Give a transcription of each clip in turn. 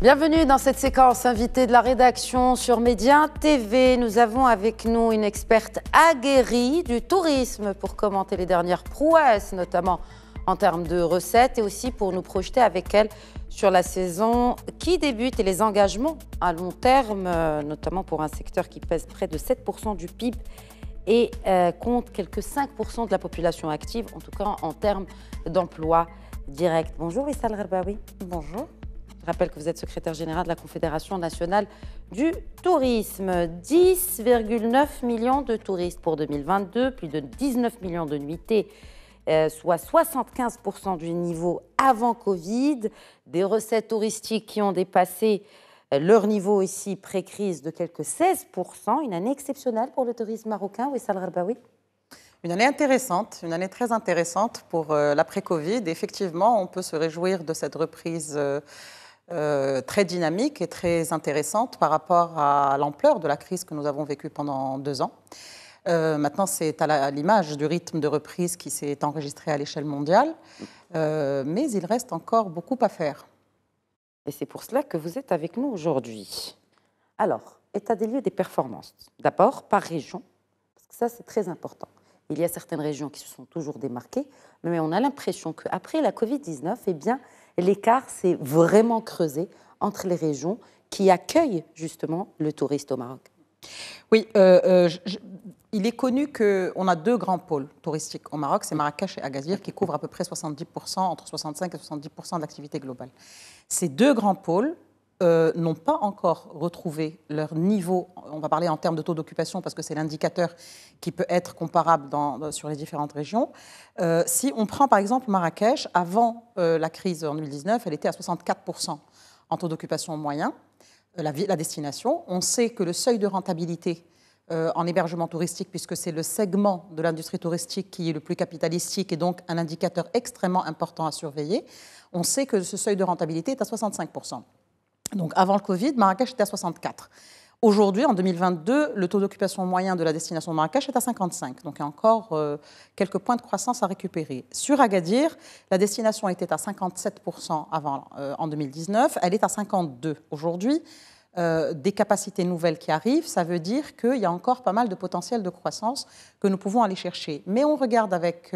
Bienvenue dans cette séquence invitée de la rédaction sur Média TV. Nous avons avec nous une experte aguerrie du tourisme pour commenter les dernières prouesses, notamment en termes de recettes et aussi pour nous projeter avec elle sur la saison qui débute et les engagements à long terme, euh, notamment pour un secteur qui pèse près de 7% du PIB et euh, compte quelques 5% de la population active, en tout cas en termes d'emploi direct. Bonjour Issal Rabawi. Bonjour rappelle que vous êtes secrétaire général de la Confédération nationale du tourisme. 10,9 millions de touristes pour 2022, plus de 19 millions de nuitées, euh, soit 75% du niveau avant Covid. Des recettes touristiques qui ont dépassé euh, leur niveau ici pré-crise de quelques 16%. Une année exceptionnelle pour le tourisme marocain, Wissal Rabawi une année intéressante, une année très intéressante pour euh, l'après-Covid. Effectivement, on peut se réjouir de cette reprise euh, très dynamique et très intéressante par rapport à l'ampleur de la crise que nous avons vécue pendant deux ans. Euh, maintenant, c'est à l'image du rythme de reprise qui s'est enregistré à l'échelle mondiale, euh, mais il reste encore beaucoup à faire. Et c'est pour cela que vous êtes avec nous aujourd'hui. Alors, état des lieux des performances. D'abord, par région, parce que ça, c'est très important. Il y a certaines régions qui se sont toujours démarquées, mais on a l'impression qu'après la Covid-19, eh bien, l'écart s'est vraiment creusé entre les régions qui accueillent justement le touriste au Maroc. Oui, euh, euh, il est connu qu'on a deux grands pôles touristiques au Maroc, c'est Marrakech et Agazir qui couvrent à peu près 70%, entre 65 et 70% de l'activité globale. Ces deux grands pôles euh, n'ont pas encore retrouvé leur niveau, on va parler en termes de taux d'occupation parce que c'est l'indicateur qui peut être comparable dans, sur les différentes régions. Euh, si on prend par exemple Marrakech, avant euh, la crise en 2019, elle était à 64% en taux d'occupation moyen, la, la, destination. On sait que le seuil de rentabilité en hébergement touristique, puisque c'est le segment de l'industrie touristique qui est le plus capitalistique et donc un indicateur extrêmement important à surveiller, on sait que ce seuil de rentabilité est à 65%. Donc avant le Covid, Marrakech était à 64. Aujourd'hui, en 2022, le taux d'occupation moyen de la destination de Marrakech est à 55, donc il y a encore euh, quelques points de croissance à récupérer. Sur Agadir, la destination était à 57% avant, euh, en 2019, elle est à 52 aujourd'hui. Euh, des capacités nouvelles qui arrivent, ça veut dire qu'il y a encore pas mal de potentiel de croissance que nous pouvons aller chercher. Mais on regarde avec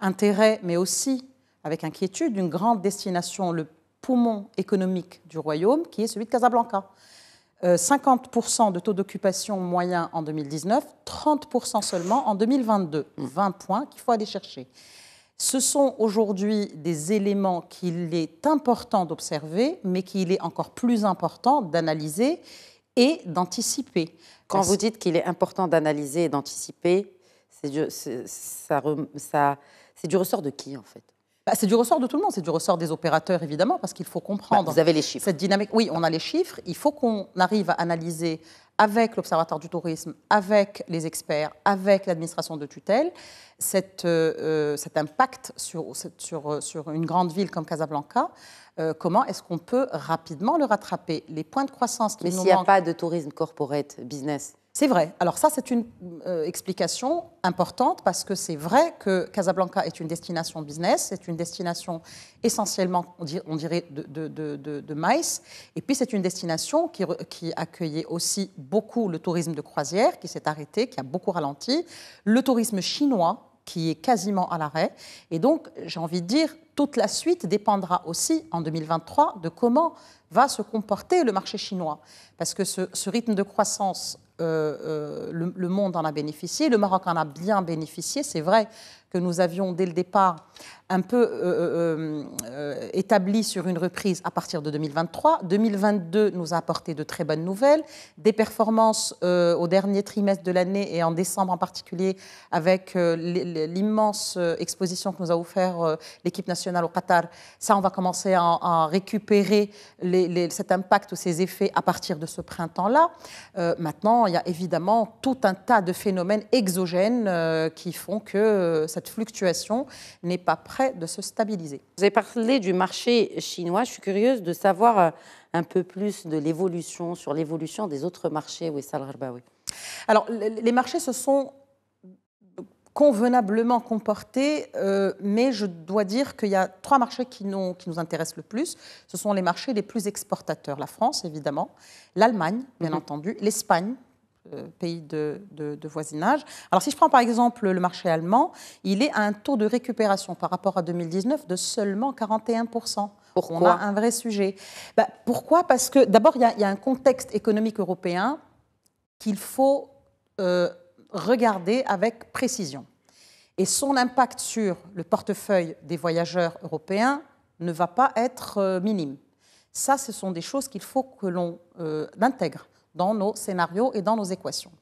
intérêt, mais aussi avec inquiétude, une grande destination, le poumon économique du royaume, qui est celui de Casablanca. 50% euh, de taux d'occupation moyen en 2019, 30% seulement en 2022. 20 points qu'il faut aller chercher. Ce sont aujourd'hui des éléments qu'il est important d'observer, mais qu'il est encore plus important d'analyser et d'anticiper. Quand vous dites qu'il est important d'analyser et d'anticiper, c'est ça, du ressort de qui en fait bah, c'est du ressort de tout le monde, c'est du ressort des opérateurs évidemment, parce qu'il faut comprendre. Bah, vous avez les chiffres. Cette dynamique, oui, on a les chiffres. Il faut qu'on arrive à analyser avec l'Observatoire du tourisme, avec les experts, avec l'administration de tutelle, euh, euh, cet impact euh, sur, une grande ville comme Casablanca. comment est-ce qu'on peut rapidement le rattraper Les points de croissance qui Mais s'il n'y a pas de tourisme corporate, business c'est vrai. Alors ça, c'est une euh, explication importante parce que c'est vrai que Casablanca est une destination business, c'est une destination essentiellement, on, dirait, de, maïs, et puis c'est une destination qui, accueillait aussi beaucoup le tourisme de croisière, qui s'est arrêté, qui a beaucoup ralenti, le tourisme chinois qui est quasiment à l'arrêt. Et donc, j'ai envie de dire, toute la suite dépendra aussi en 2023 de comment va se comporter le marché chinois. Parce que ce, ce rythme de croissance euh, euh, le, monde en a bénéficié, le Maroc en a bien bénéficié. C'est vrai que nous avions dès le départ un peu euh, euh, euh, établi sur une reprise à partir de 2023. 2022 nous a apporté de très bonnes nouvelles, des performances au dernier trimestre de l'année et en décembre en particulier avec l'immense exposition que nous a offert l'équipe nationale au Qatar. Ça, on va commencer à, récupérer les, cet impact ou ces effets à partir de ce printemps-là. maintenant, il y a évidemment tout un tas de phénomènes exogènes qui font que cette fluctuation n'est pas prête de se stabiliser. Vous avez parlé du marché chinois. Je suis curieuse de savoir euh, un peu plus de l'évolution, sur l'évolution des autres marchés, Wessal Harbaoui. Alors, les marchés se sont convenablement comportés, euh, mais je dois dire qu'il y a trois marchés qui nous, qui nous intéressent le plus. Ce sont les marchés les plus exportateurs, la France évidemment, l'Allemagne bien mhm. entendu, l'Espagne euh, pays de, voisinage. Alors si je prends par exemple le marché allemand, il est à un taux de récupération par rapport à 2019 de seulement 41%. Pourquoi On a un vrai sujet. Bah, pourquoi Parce que d'abord, il y, a un contexte économique européen qu'il faut euh, regarder avec précision. Et son impact sur le portefeuille des voyageurs européens ne va pas être euh, minime. Ça, ce sont des choses qu'il faut que l'on intègre dans nos scénarios et dans nos équations.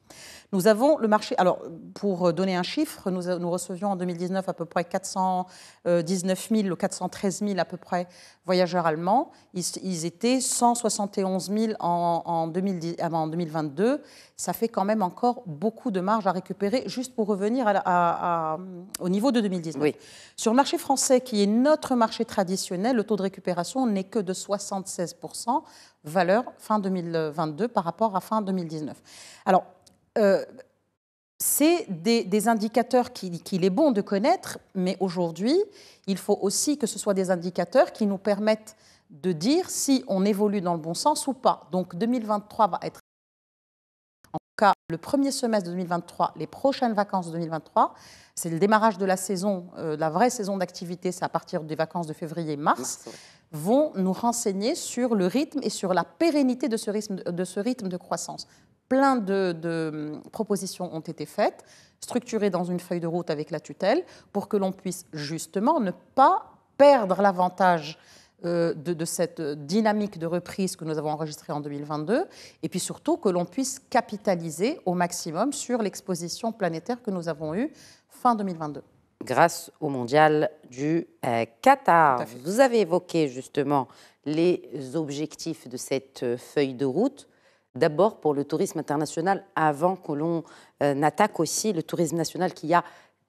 Nous avons le marché. Alors, pour donner un chiffre, nous, recevions en 2019 à peu près 419 000 euh, ou 413 000 à peu près voyageurs allemands. Ils, étaient 171 000 en, 2010, 2022. Ah, Ça fait quand même encore beaucoup de marge à récupérer, juste pour revenir à, au niveau de 2019. Oui. Sur le marché français, qui est notre marché traditionnel, le taux de récupération n'est que de 76 valeur fin 2022 par rapport à fin 2019. Alors, euh, c'est des, indicateurs qu'il est bon de connaître, mais aujourd'hui, il faut aussi que ce soit des indicateurs qui nous permettent de dire si on évolue dans le bon sens ou pas. Donc 2023 va être, en tout cas, le premier semestre de 2023, les prochaines vacances de 2023, c'est le démarrage de la saison, euh, la vraie saison d'activité, c'est à partir des vacances de février-mars, vont nous renseigner sur le rythme et sur la pérennité de, ce rythme de croissance plein de, hum, propositions ont été faites, structurées dans une feuille de route avec la tutelle, pour que l'on puisse justement ne pas perdre l'avantage euh, de, cette dynamique de reprise que nous avons enregistrée en 2022, et puis surtout que l'on puisse capitaliser au maximum sur l'exposition planétaire que nous avons eue fin 2022. Grâce au mondial du euh, Qatar. Vous avez évoqué justement les objectifs de cette euh, feuille de route d'abord pour le tourisme international avant que l'on euh, attaque aussi le tourisme national qui a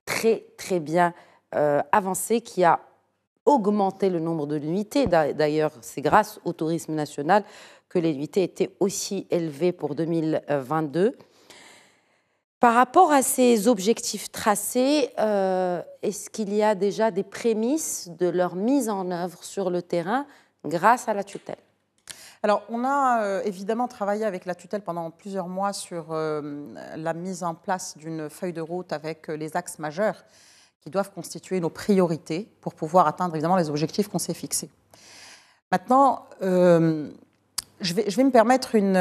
très très bien euh, avancé, qui a augmenté le nombre de nuitées. D'ailleurs, c'est grâce au tourisme national que les nuitées étaient aussi élevées pour 2022. Par rapport à ces objectifs tracés, euh, est-ce qu'il y a déjà des prémices de leur mise en œuvre sur le terrain grâce à la tutelle alors, on a euh, évidemment travaillé avec la tutelle pendant plusieurs mois sur euh, la mise en place d'une feuille de route avec euh, les axes majeurs qui doivent constituer nos priorités pour pouvoir atteindre évidemment les objectifs qu'on s'est fixés. Maintenant, je vais, me permettre une,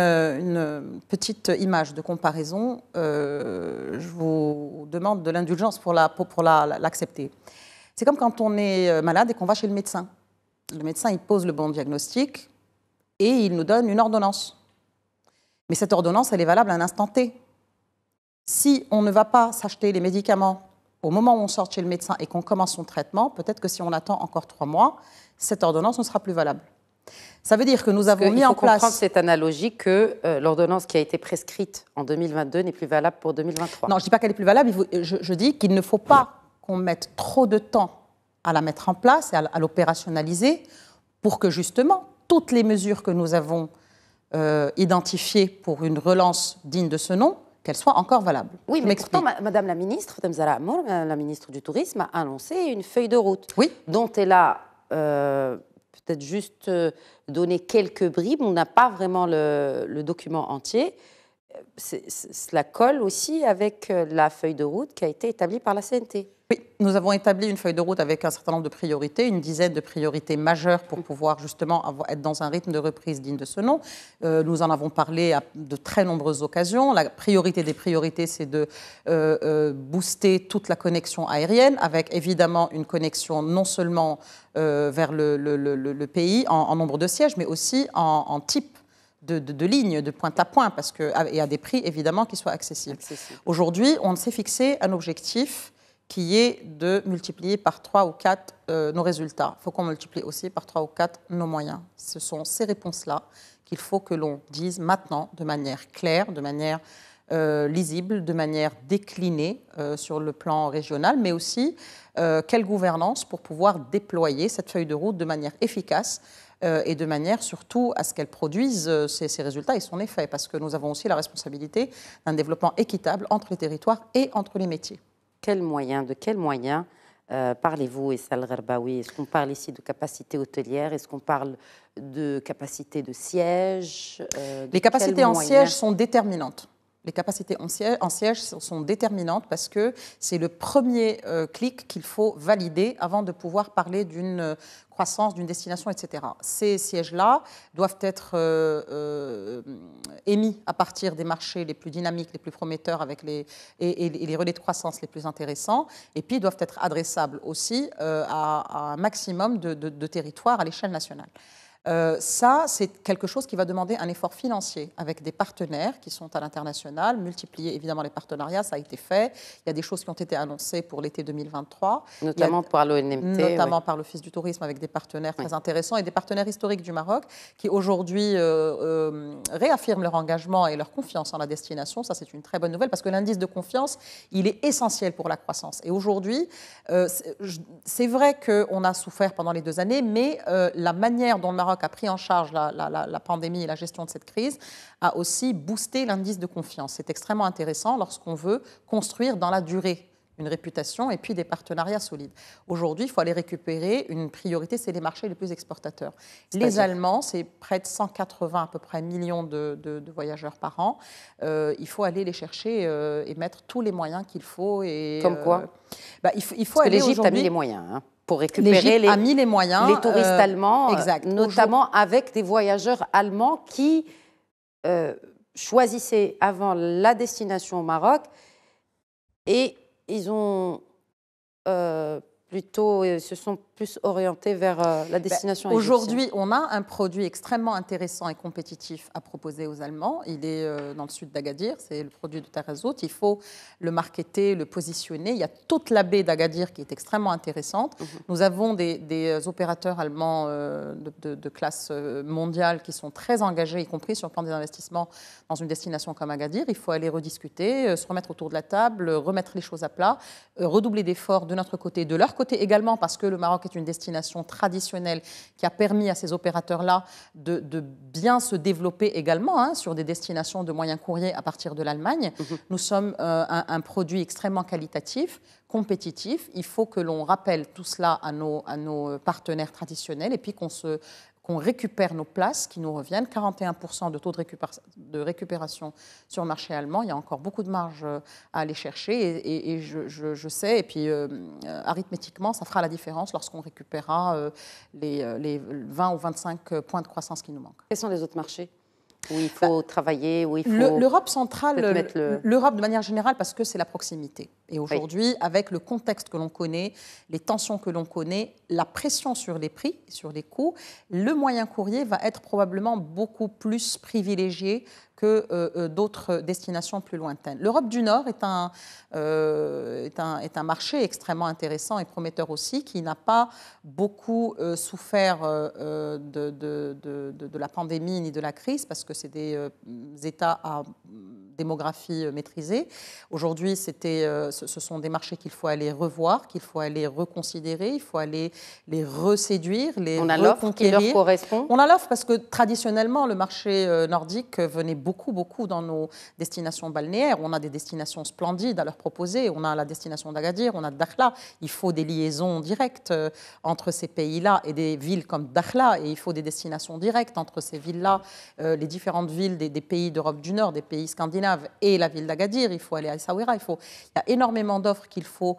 petite image de comparaison. je vous demande de l'indulgence pour La, pour la, l'accepter. C'est comme quand on est malade et qu'on va chez le médecin. Le médecin, il pose le bon diagnostic, et il nous donne une ordonnance. Mais cette ordonnance, elle est valable à un instant T. Si on ne va pas s'acheter les médicaments au moment où on sort chez le médecin et qu'on commence son traitement, peut-être que si on attend encore trois mois, cette ordonnance ne sera plus valable. Ça veut dire que nous avons mis en place. comprendre cette analogie que euh, l'ordonnance qui a été prescrite en 2022 n'est plus valable pour 2023. Non, je ne dis pas qu'elle est plus valable, je dis qu'il ne faut pas qu'on mette trop de temps à la mettre en place et à l'opérationnaliser pour que justement toutes les mesures que nous avons euh, identifiées pour une relance digne de ce nom, qu'elles soient encore valables. Oui, mais pourtant, Madame la ministre, Madame la ministre du Tourisme, a annoncé une feuille de route dont elle a euh, peut-être juste euh, donné quelques bribes. On n'a pas vraiment le document entier cela colle aussi avec euh, la feuille de route qui a été établie par la CNT. Oui, nous avons établi une feuille de route avec un certain nombre de priorités, une dizaine de priorités majeures pour pouvoir justement être dans un rythme de reprise digne de ce nom. Euh, nous en avons parlé à de très nombreuses occasions. La priorité des priorités, c'est de euh, booster toute la connexion aérienne, avec évidemment une connexion non seulement vers le, pays en, nombre de sièges, mais aussi en, en type de, lignes, de point à point, parce que, et à des prix évidemment qui soient accessibles. Aujourd'hui, on s'est fixé un objectif qui est de multiplier par trois ou quatre euh, nos résultats. Il faut qu'on multiplie aussi par trois ou quatre nos moyens. Ce sont ces réponses-là qu'il faut que l'on dise maintenant de manière claire, de manière euh, lisible, de manière déclinée euh, sur le plan régional, mais aussi euh, quelle gouvernance pour pouvoir déployer cette feuille de route de manière efficace euh, et de manière surtout à ce qu'elle produise ses, euh, résultats et son effet, parce que nous avons aussi la responsabilité d'un développement équitable entre les territoires et entre les métiers. de quels moyens parlez-vous, Essal Gherbaoui Est-ce qu'on parle ici de capacité hôtelière Est-ce qu'on parle de capacité de siège Les capacités en siège sont déterminantes les capacités en siège, sont déterminantes parce que c'est le premier euh, clic qu'il faut valider avant de pouvoir parler d'une euh, croissance, d'une destination, etc. Ces sièges-là doivent être euh, émis à partir des marchés les plus dynamiques, les plus prometteurs avec les, et, les relais de croissance les plus intéressants, et puis ils doivent être adressables aussi à, un maximum de territoires à l'échelle nationale. Euh, ça, c'est quelque chose qui va demander un effort financier avec des partenaires qui sont à l'international, multiplier évidemment les partenariats, ça a été fait. Il y a des choses qui ont été annoncées pour l'été 2023. Notamment par l'ONMT. Notamment par l'Office du tourisme avec des partenaires très intéressants et des partenaires historiques du Maroc qui aujourd'hui euh, euh, réaffirment leur engagement et leur confiance en la destination. Ça, c'est une très bonne nouvelle parce que l'indice de confiance, il est essentiel pour la croissance. Et aujourd'hui, c'est vrai qu'on a souffert pendant les deux années, mais la manière dont le a pris en charge la, pandémie et la gestion de cette crise, a aussi boosté l'indice de confiance. C'est extrêmement intéressant lorsqu'on veut construire dans la durée une réputation et puis des partenariats solides. Aujourd'hui, il faut aller récupérer une priorité, c'est les marchés les plus exportateurs. Les Allemands, c'est près de 180 à peu près millions de, voyageurs par an. Euh, il faut aller les chercher euh, et mettre tous les moyens qu'il faut. Et, Comme quoi euh, bah, Il faut, il aller. L'Égypte a mis les moyens. Hein pour récupérer les, a mis les moyens, les touristes euh, allemands, euh, notamment avec des voyageurs allemands qui euh, choisissaient avant la destination au Maroc et ils ont plutôt euh, se sont plus orientés vers euh, la bah, destination Aujourd'hui, on a un produit extrêmement intéressant et compétitif à proposer aux Allemands. Il est euh, dans le sud d'Agadir, c'est le produit de Tarazout. Il faut le marketer, le positionner. Il y a toute la baie d'Agadir qui est extrêmement intéressante. Mhm. Nous avons des, opérateurs allemands de, classe mondiale qui sont très engagés, y compris sur le plan des investissements dans une destination comme Agadir. Il faut aller rediscuter, se remettre autour de la table, remettre les choses à plat, redoubler d'efforts de notre côté, de leur côté également parce que le Maroc est une destination traditionnelle qui a permis à ces opérateurs-là de, bien se développer également hein, sur des destinations de moyens courriers à partir de l'Allemagne. Mhm. Nous sommes euh, un, un produit extrêmement qualitatif compétitif. Il faut que l'on rappelle tout cela à nos, à nos euh, partenaires traditionnels et puis qu'on se qu'on récupère nos places qui nous reviennent. 41% de taux de, récupération sur le marché allemand. Il y a encore beaucoup de marge euh, à aller chercher. Et, je, sais, et puis euh, euh, arithmétiquement, ça fera la différence lorsqu'on récupérera les, les, 20 ou 25 points de croissance qui nous manquent. Quels sont les autres marchés où il bah, faut travailler, où il faut. L'Europe centrale, l'Europe de manière générale, parce que c'est la proximité. Et aujourd'hui, avec le contexte que l'on connaît, les tensions que l'on connaît, la pression sur les prix, sur les coûts, le moyen courrier va être probablement beaucoup plus privilégié que euh, euh, d'autres destinations plus lointaines. L'Europe du Nord est un, euh, est, un, est un, marché extrêmement intéressant et prometteur aussi, qui n'a pas beaucoup souffert de, de, de, la pandémie ni de la crise, parce que c'est des États à démographie euh, maîtrisée. Aujourd'hui, euh, ce sont des marchés qu'il faut aller revoir, qu'il faut aller reconsidérer, il faut aller les reséduire, les On a l'offre qui leur correspond On a l'offre parce que traditionnellement, le marché euh, nordique venait beaucoup, beaucoup dans nos destinations balnéaires. On a des destinations splendides à leur proposer. On a la destination d'Agadir, on a Dakhla. Il faut des liaisons directes entre ces pays-là et des villes comme Dakhla. Et il faut des destinations directes entre ces villes-là, les différentes villes des pays d'Europe du Nord, des pays scandinaves et la ville d'Agadir, il faut aller à Essaouira, il, y a énormément d'offres qu'il faut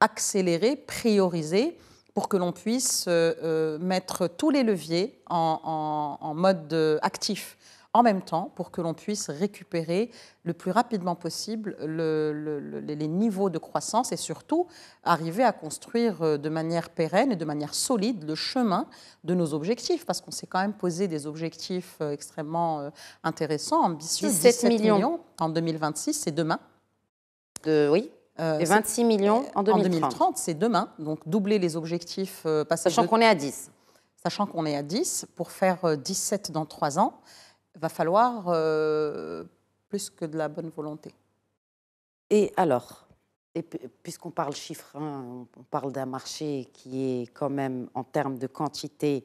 accélérer, prioriser pour que l'on puisse euh, euh, mettre tous les leviers en mode euh, actif en même temps pour que l'on puisse récupérer le plus rapidement possible les niveaux de croissance et surtout arriver à construire euh, de manière pérenne et de manière solide le chemin de nos objectifs, parce qu'on s'est quand même posé des objectifs euh, extrêmement euh, intéressants, ambitieux. 17, millions. en 2026, c'est demain. De, oui, et 26 millions en 2030. En 2030, c'est demain. Donc doubler les objectifs Sachant qu'on est à 10. Sachant qu'on est à 10 pour faire 17 dans 3 ans va falloir euh, plus que de la bonne volonté. Et alors, puisqu'on parle chiffres, 1, hein, on parle d'un marché qui est quand même, en termes de quantité,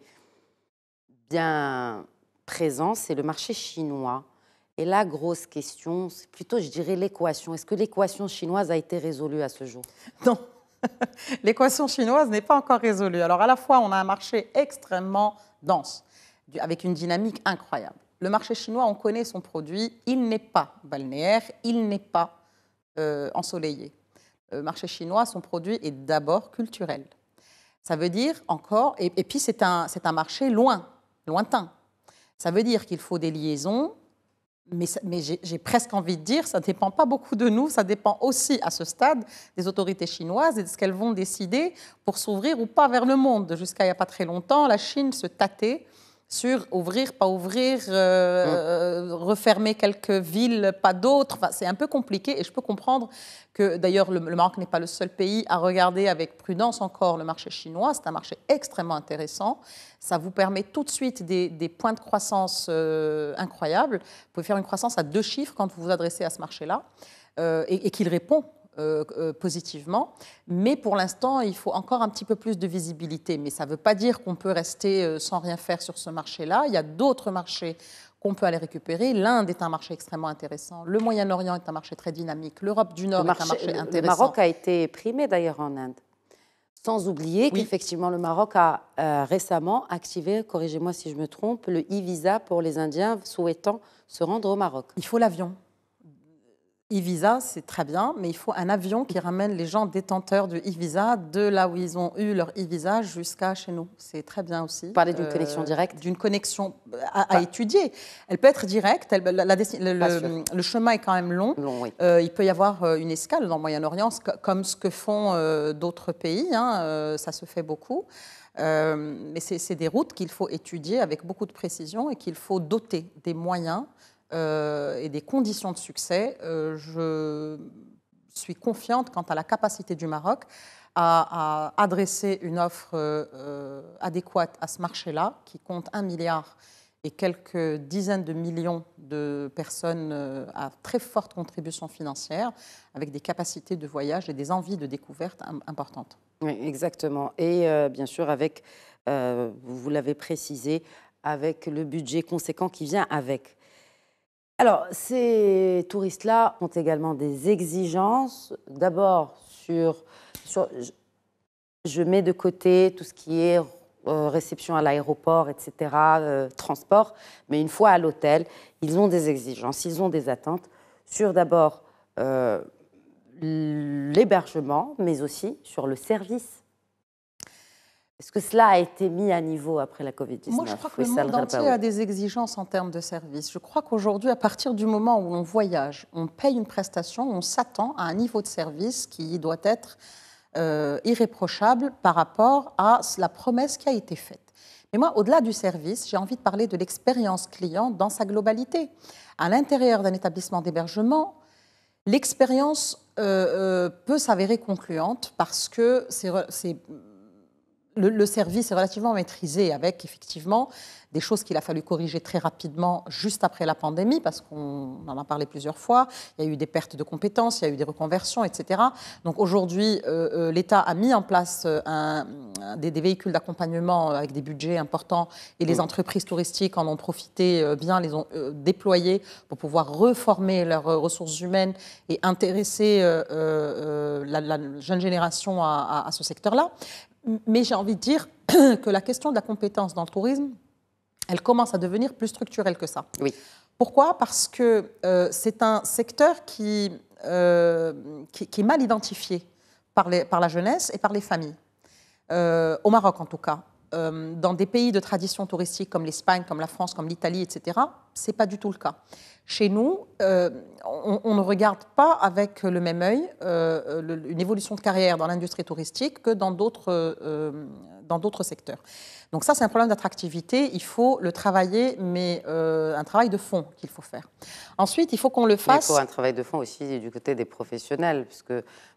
bien présent, c'est le marché chinois. Et la grosse question, c'est plutôt, je dirais, l'équation. Est-ce que l'équation chinoise a été résolue à ce jour Non. l'équation chinoise n'est pas encore résolue. Alors, à la fois, on a un marché extrêmement dense, avec une dynamique incroyable. Le marché chinois, on connaît son produit, il n'est pas balnéaire, il n'est pas euh, ensoleillé. Le euh, marché chinois, son produit est d'abord culturel. Ça veut dire encore, et, puis c'est un, un marché loin, lointain. Ça veut dire qu'il faut des liaisons, mais, mais j'ai presque envie de dire, ça ne dépend pas beaucoup de nous, ça dépend aussi à ce stade des autorités chinoises et de ce qu'elles vont décider pour s'ouvrir ou pas vers le monde. Jusqu'à il n'y a pas très longtemps, la Chine se tâtait sur ouvrir, pas ouvrir, euh, hein. euh, refermer quelques villes, pas d'autres. Enfin, c'est un peu compliqué et je peux comprendre que d'ailleurs le, Maroc n'est pas le seul pays à regarder avec prudence encore le marché chinois. C'est un marché extrêmement intéressant. Ça vous permet tout de suite des, points de croissance euh, incroyables. Vous pouvez faire une croissance à deux chiffres quand vous vous adressez à ce marché-là. et qu'il répond euh, euh, positivement. Mais pour l'instant, il faut encore un petit peu plus de visibilité. Mais ça ne veut pas dire qu'on peut rester euh, sans rien faire sur ce marché-là. Il y a d'autres marchés qu'on peut aller récupérer. L'Inde est un marché extrêmement intéressant. Le Moyen-Orient est un marché très dynamique. L'Europe du Nord est un marché intéressant. Le Maroc a été primé d'ailleurs en Inde. Sans oublier qu'effectivement, le Maroc a récemment activé, corrigez-moi si je me trompe, le e-visa pour les Indiens souhaitant se rendre au Maroc. Il faut l'avion e-visa, c'est très bien, mais il faut un avion qui ramène les gens détenteurs du e-visa de là où ils ont eu leur e-visa jusqu'à chez nous. C'est très bien aussi. Vous parlez d'une euh, connexion directe D'une connexion euh, à, étudier. Elle peut être directe. le, chemin est quand même long. Euh, il peut y avoir une escale dans le Moyen-Orient, comme ce que font d'autres pays. Hein, ça se fait beaucoup. mais c'est des routes qu'il faut étudier avec beaucoup de précision et qu'il faut doter des moyens euh, et des conditions de succès, euh, je suis confiante quant à la capacité du Maroc à, adresser une offre euh, adéquate à ce marché-là, qui compte un milliard et quelques dizaines de millions de personnes à très forte contribution financière, avec des capacités de voyage et des envies de découverte importantes. Oui, exactement. Et bien sûr, avec, vous l'avez précisé, avec le budget conséquent qui vient avec alors, ces touristes-là ont également des exigences. D'abord, sur, je, mets de côté tout ce qui est euh, réception à l'aéroport, etc., euh, transport. Mais une fois à l'hôtel, ils ont des exigences, ils ont des attentes sur d'abord euh, l'hébergement, mais aussi sur le service est-ce que cela a été mis à niveau après la Covid-19 Moi, je crois que le monde a des exigences en termes de service. Je crois qu'aujourd'hui, à partir du moment où on voyage, on paye une prestation, on s'attend à un niveau de service qui doit être euh, irréprochable par rapport à la promesse qui a été faite. Mais moi, au-delà du service, j'ai envie de parler de l'expérience client dans sa globalité. À l'intérieur d'un établissement d'hébergement, l'expérience euh, euh, peut s'avérer concluante parce que c'est le, service est relativement maîtrisé avec effectivement des choses qu'il a fallu corriger très rapidement juste après la pandémie, parce qu'on en a parlé plusieurs fois, il y a eu des pertes de compétences, il y a eu des reconversions, etc. Donc aujourd'hui, euh, euh, l'État a mis en place euh, un, des, véhicules d'accompagnement avec des budgets importants et les mm. entreprises touristiques en ont profité bien, les ont déployées déployés pour pouvoir reformer leurs ressources humaines et intéresser la, jeune génération à ce secteur-là. Mais j'ai envie de dire que la question de la compétence dans le tourisme, elle commence à devenir plus structurelle que ça. Oui. Pourquoi Parce que euh, c'est un secteur euh, qui, qui, est mal identifié par, la jeunesse et par les familles. Euh, au Maroc, en tout cas. Euh, dans des pays de tradition touristique comme l'Espagne, comme la France, comme l'Italie, etc., ce n'est pas du tout le cas. Chez nous, euh, on, ne regarde pas avec le même œil euh, une évolution de carrière dans l'industrie touristique que dans d'autres secteurs. Donc ça, c'est un problème d'attractivité. Il faut le travailler, mais un travail de fond qu'il faut faire. Ensuite, il faut qu'on le fasse. il faut un travail de fond aussi du côté des professionnels, puisque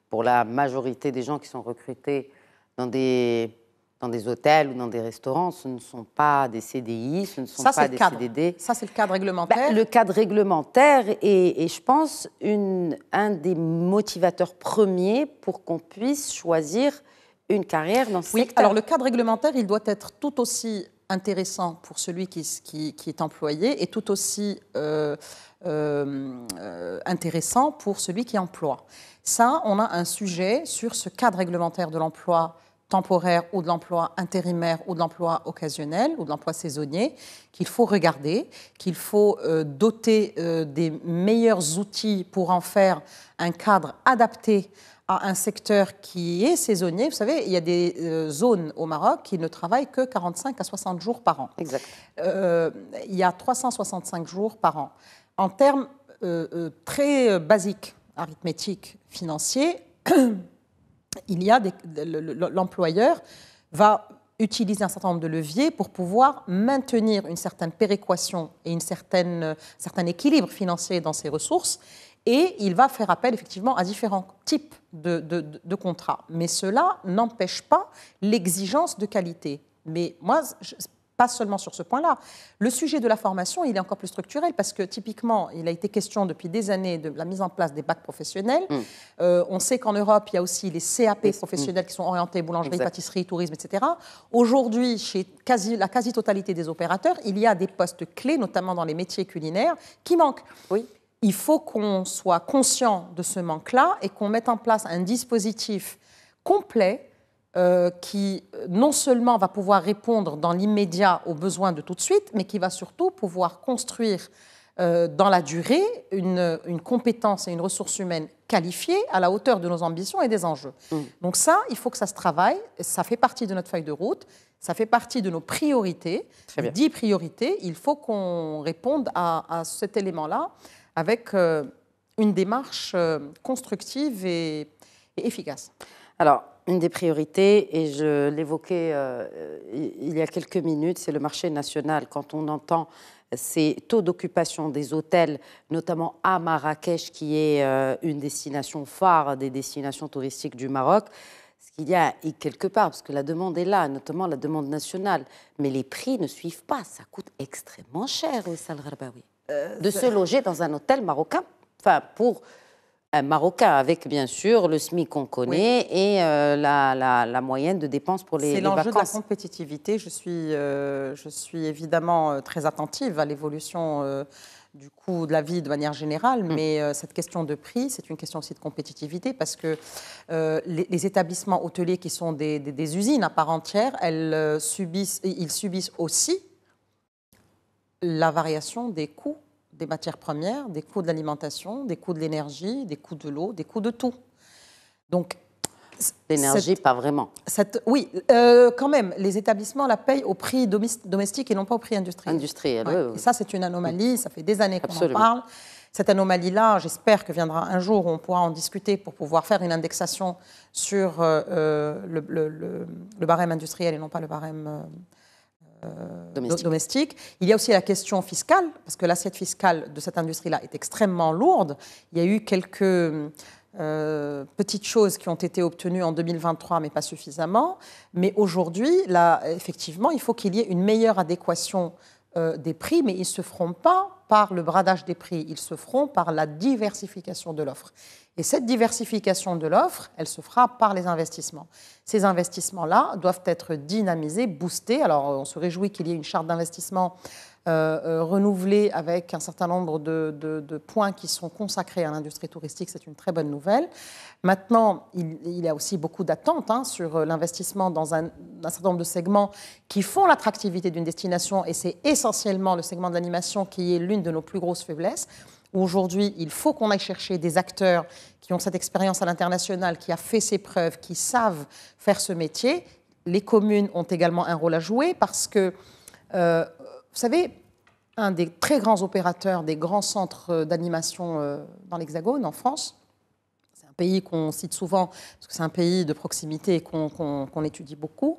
pour la majorité des gens qui sont recrutés dans des dans des hôtels ou dans des restaurants, ce ne sont pas des CDI, ce ne sont pas des CDD. Ça, c'est le cadre bah, réglementaire. le cadre réglementaire est, et je pense, une, un des motivateurs premiers pour qu'on puisse choisir une carrière dans ce oui, alors le cadre réglementaire, il doit être tout aussi intéressant pour celui qui, qui, est employé et tout aussi euh, euh, euh, intéressant pour celui qui emploie. Ça, on a un sujet sur ce cadre réglementaire de l'emploi temporaire ou de l'emploi intérimaire ou de l'emploi occasionnel ou de l'emploi saisonnier, qu'il faut regarder, qu'il faut euh, doter euh, des meilleurs outils pour en faire un cadre adapté à un secteur qui est saisonnier. Vous savez, il y a des euh, zones au Maroc qui ne travaillent que 45 à 60 jours par an. Exact. il y a 365 jours par an. En termes très basiques, arithmétiques, financiers, il y a l'employeur va utiliser un certain nombre de leviers pour pouvoir maintenir une certaine péréquation et une certaine, euh, certain équilibre financier dans ses ressources. Et il va faire appel effectivement à différents types de, contrats. Mais cela n'empêche pas l'exigence de qualité. Mais moi, pas seulement sur ce point-là. Le sujet de la formation, il est encore plus structurel parce que typiquement, il a été question depuis des années de la mise en place des bacs professionnels. Hmm. Euh, on sait qu'en Europe, il y a aussi les CAP professionnels qui sont orientés boulangerie, pâtisserie, tourisme, etc. Aujourd'hui, chez la quasi-totalité des opérateurs, il y a des postes clés, notamment dans les métiers culinaires, qui manquent. Oui il faut qu'on soit conscient de ce manque-là et qu'on mette en place un dispositif complet euh, qui euh, non seulement va pouvoir répondre dans l'immédiat aux besoins de tout de suite, mais qui va surtout pouvoir construire euh, dans la durée une, une, compétence et une ressource humaine qualifiée à la hauteur de nos ambitions et des enjeux. Mmh. Donc ça, il faut que ça se travaille, ça fait partie de notre feuille de route, ça fait partie de nos priorités. Dix priorités, il faut qu'on réponde à, cet élément-là avec une démarche constructive et, et efficace. Alors, une des priorités, et je l'évoquais euh, il y a quelques minutes, c'est le marché national. Quand on entend ces taux d'occupation des hôtels, notamment à Marrakech, qui est euh, une destination phare des destinations touristiques du Maroc, ce qu'il y a quelque part, parce que la demande est là, notamment la demande nationale, mais les prix ne suivent pas. Ça coûte extrêmement cher, au Sal euh, de se loger dans un hôtel marocain, enfin pour marocain, avec bien sûr le SMIC qu'on connaît et euh, la, moyenne de dépenses pour les, les vacances. C'est l'enjeu de la compétitivité. Je suis, euh, je suis évidemment euh, très attentive à l'évolution du coût de la vie de manière générale, mm. mais cette question de prix, c'est une question aussi de compétitivité parce que les, établissements hôteliers qui sont des, usines à part entière, subissent, ils subissent aussi la variation des coûts des matières premières, des coûts de l'alimentation, des coûts de l'énergie, des coûts de l'eau, des coûts de tout. Donc, l'énergie, pas vraiment. Cette, oui, euh, quand même, les établissements la payent au prix domestique et non pas au prix industriel. Industriel, oui. Et ça, c'est une anomalie, ça fait des années qu'on en parle. Cette anomalie-là, j'espère que viendra un jour où on pourra en discuter pour pouvoir faire une indexation sur euh, euh, le, barème industriel et non pas le barème... Euh, domestique. Il y a aussi la question fiscale, parce que l'assiette fiscale de cette industrie-là est extrêmement lourde. Il y a eu quelques euh, petites choses qui ont été obtenues en 2023, mais pas suffisamment. Mais aujourd'hui, là, effectivement, il faut qu'il y ait une meilleure adéquation euh, des prix, mais ils ne se feront pas par le bradage des prix, ils se feront par la diversification de l'offre. Et cette diversification de l'offre, elle se fera par les investissements. Ces investissements-là doivent être dynamisés, boostés. Alors, on se réjouit qu'il y ait une charte d'investissement euh, euh, renouvelée avec un certain nombre de, points qui sont consacrés à l'industrie touristique. C'est une très bonne nouvelle. Maintenant, il, y a aussi beaucoup d'attentes hein, sur l'investissement dans un, un, certain nombre de segments qui font l'attractivité d'une destination. Et c'est essentiellement le segment de l'animation qui est l'une de nos plus grosses faiblesses aujourd'hui il faut qu'on aille chercher des acteurs qui ont cette expérience à l'international, qui a fait ses preuves, qui savent faire ce métier. Les communes ont également un rôle à jouer parce que, euh, vous savez, un des très grands opérateurs des grands centres euh, d'animation euh, dans l'Hexagone, en France, c'est un pays qu'on cite souvent parce que c'est un pays de proximité qu'on étudie beaucoup.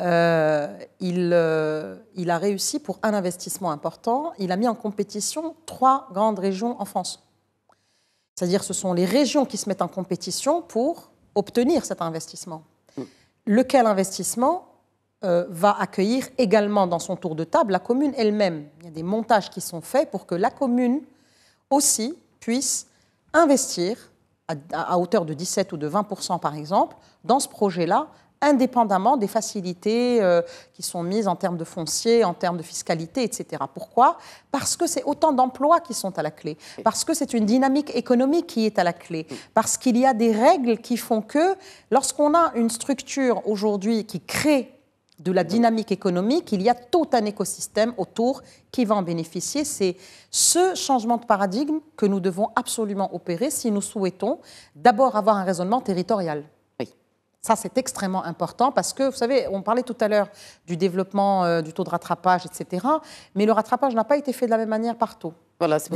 Euh, euh, il, a réussi pour un investissement important, il a mis en compétition trois grandes régions en France. C'est-à-dire ce sont les régions qui se mettent en compétition pour obtenir cet investissement. Hmm. Lequel investissement euh, va accueillir également dans son tour de table la commune elle-même. Il y a des montages qui sont faits pour que la commune aussi puisse investir à hauteur de 17 ou de 20 par exemple dans ce projet-là indépendamment des facilités euh, qui sont mises en termes de foncier, en termes de fiscalité, etc. Pourquoi Parce que c'est autant d'emplois qui sont à la clé, parce que c'est une dynamique économique qui est à la clé, parce qu'il y a des règles qui font que lorsqu'on a une structure aujourd'hui qui crée de la dynamique économique, il y a tout un écosystème autour qui va en bénéficier. C'est ce changement de paradigme que nous devons absolument opérer si nous souhaitons d'abord avoir un raisonnement territorial. Ça, c'est extrêmement important parce que, vous savez, on parlait tout à l'heure du développement euh, du taux de rattrapage, etc. Mais le rattrapage n'a pas été fait de la même manière partout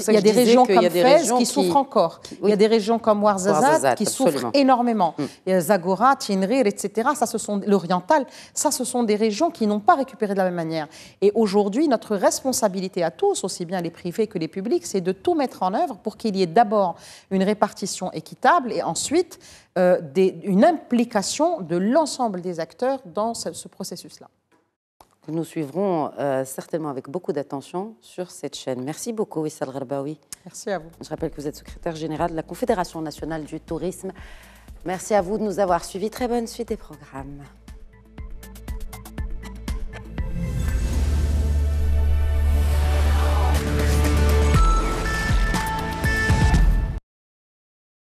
il y a des régions comme qui, souffrent encore. Il y a des régions comme Ouarzazate qui souffrent énormément. Mm. Euh, Zagora, Tienrir, etc. Ça, ce sont l'Oriental. Ça, ce sont des régions qui n'ont pas récupéré de la même manière. Et aujourd'hui, notre responsabilité à tous, aussi bien les privés que les publics, c'est de tout mettre en œuvre pour qu'il y ait d'abord une répartition équitable et ensuite euh, une implication de l'ensemble des acteurs dans ce processus-là nous suivrons euh, certainement avec beaucoup d'attention sur cette chaîne. Merci beaucoup, Issal Gharbaoui. Merci à vous. Je rappelle que vous êtes secrétaire général de la Confédération nationale du tourisme. Merci à vous de nous avoir suivis. Très bonne suite des programmes.